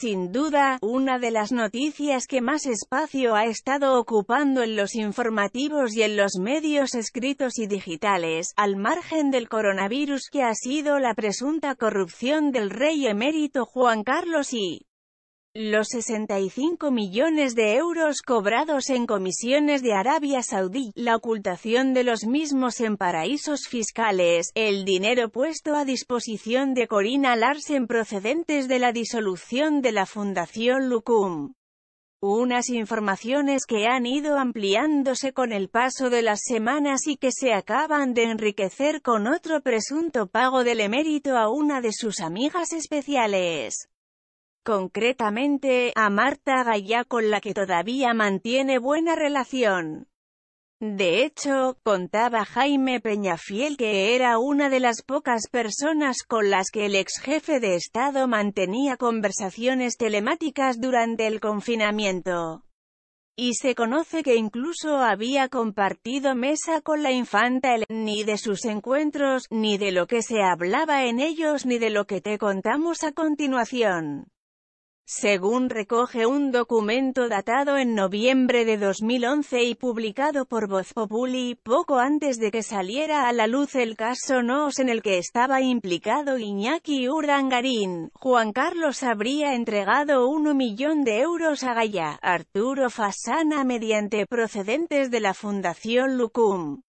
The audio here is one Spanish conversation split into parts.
sin duda, una de las noticias que más espacio ha estado ocupando en los informativos y en los medios escritos y digitales, al margen del coronavirus que ha sido la presunta corrupción del rey emérito Juan Carlos y los 65 millones de euros cobrados en comisiones de Arabia Saudí, la ocultación de los mismos en paraísos fiscales, el dinero puesto a disposición de Corina Larsen procedentes de la disolución de la Fundación Lukum. Unas informaciones que han ido ampliándose con el paso de las semanas y que se acaban de enriquecer con otro presunto pago del emérito a una de sus amigas especiales concretamente, a Marta Gaya con la que todavía mantiene buena relación. De hecho, contaba Jaime Peñafiel que era una de las pocas personas con las que el ex jefe de Estado mantenía conversaciones telemáticas durante el confinamiento. Y se conoce que incluso había compartido mesa con la infanta ni de sus encuentros, ni de lo que se hablaba en ellos, ni de lo que te contamos a continuación según recoge un documento datado en noviembre de 2011 y publicado por Voz Populi, poco antes de que saliera a la luz el caso NOS en el que estaba implicado Iñaki Urdangarín, Juan Carlos habría entregado 1 millón de euros a Gaya, Arturo Fasana mediante procedentes de la Fundación Lucum.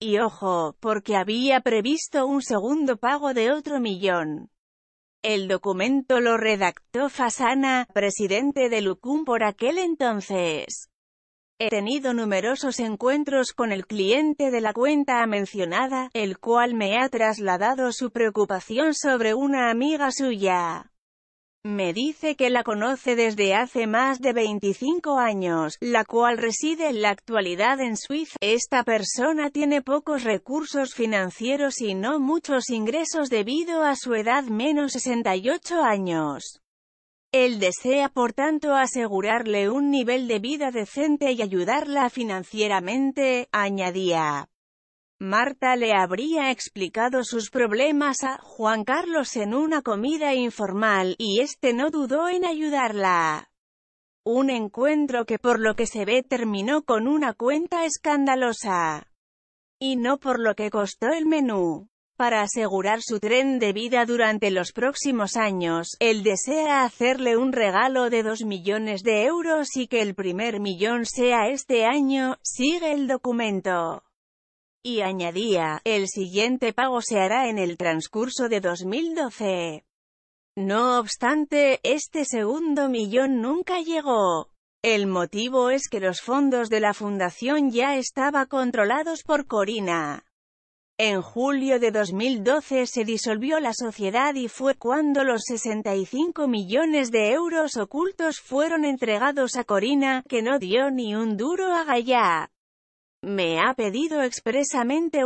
Y ojo, porque había previsto un segundo pago de otro millón. El documento lo redactó Fasana, presidente de Lucum por aquel entonces. He tenido numerosos encuentros con el cliente de la cuenta mencionada, el cual me ha trasladado su preocupación sobre una amiga suya. Me dice que la conoce desde hace más de 25 años, la cual reside en la actualidad en Suiza. Esta persona tiene pocos recursos financieros y no muchos ingresos debido a su edad menos 68 años. Él desea por tanto asegurarle un nivel de vida decente y ayudarla financieramente, añadía. Marta le habría explicado sus problemas a Juan Carlos en una comida informal, y este no dudó en ayudarla. Un encuentro que por lo que se ve terminó con una cuenta escandalosa. Y no por lo que costó el menú. Para asegurar su tren de vida durante los próximos años, él desea hacerle un regalo de dos millones de euros y que el primer millón sea este año, sigue el documento y añadía, el siguiente pago se hará en el transcurso de 2012. No obstante, este segundo millón nunca llegó. El motivo es que los fondos de la fundación ya estaba controlados por Corina. En julio de 2012 se disolvió la sociedad y fue cuando los 65 millones de euros ocultos fueron entregados a Corina, que no dio ni un duro a me ha pedido expresamente